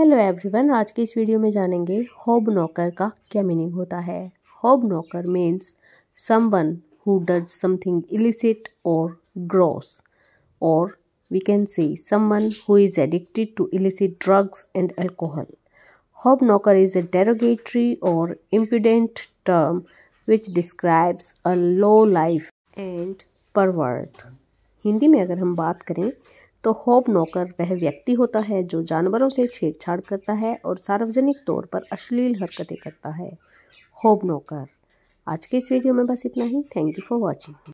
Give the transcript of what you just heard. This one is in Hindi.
हेलो एवरीवन आज के इस वीडियो में जानेंगे होब नौकर का क्या मीनिंग होता है होब नौकर means someone who does something illicit और ग्रॉस और we can say someone who is addicted to illicit drugs and alcohol होब नौकर इज अ डेरोगेटरी और impudent term which describes a low life and pervert Hindi में अगर हम बात करें तो होब नौकर वह व्यक्ति होता है जो जानवरों से छेड़छाड़ करता है और सार्वजनिक तौर पर अश्लील हरकतें करता है होब नौकर आज के इस वीडियो में बस इतना ही थैंक यू फॉर वॉचिंग